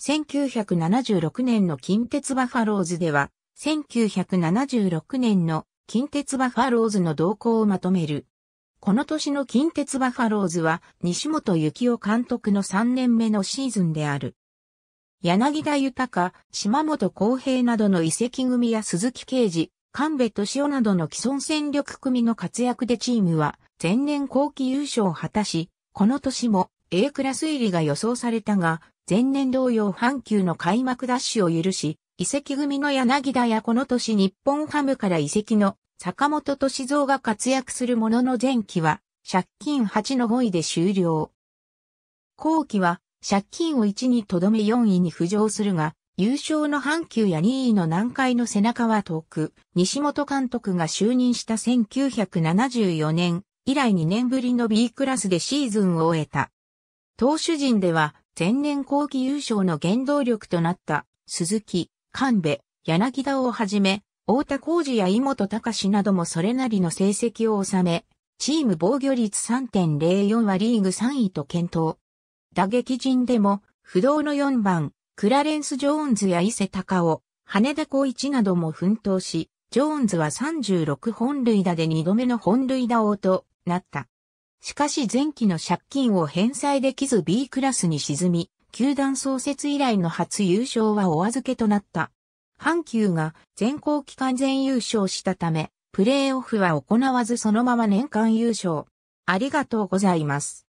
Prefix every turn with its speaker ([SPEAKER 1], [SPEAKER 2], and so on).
[SPEAKER 1] 1976年の近鉄バファローズでは、1976年の近鉄バファローズの動向をまとめる。この年の近鉄バファローズは、西本幸雄監督の3年目のシーズンである。柳田豊、島本公平などの遺跡組や鈴木刑事、神戸敏夫などの既存戦力組の活躍でチームは、前年後期優勝を果たし、この年も A クラス入りが予想されたが、前年同様阪急の開幕ダッシュを許し、移籍組の柳田やこの年日本ハムから移籍の坂本敏蔵が活躍するものの前期は借金8の5位で終了。後期は借金を1にとどめ4位に浮上するが、優勝の阪急や2位の南海の背中は遠く、西本監督が就任した1974年以来2年ぶりの B クラスでシーズンを終えた。投手陣では前年後期優勝の原動力となった鈴木、神戸、柳田をはじめ、太田浩二や井本隆などもそれなりの成績を収め、チーム防御率3.04はリーグ3位と検討。打撃陣でも、不動の4番、クラレンス・ジョーンズや伊勢隆夫、羽田光一なども奮闘し、ジョーンズは36本塁打で2度目の本塁打王となった。しかし前期の借金を返済できず B クラスに沈み、球団創設以来の初優勝はお預けとなった。阪急が全校期間全優勝したため、プレーオフは行わずそのまま年間優勝。ありがとうござい
[SPEAKER 2] ます。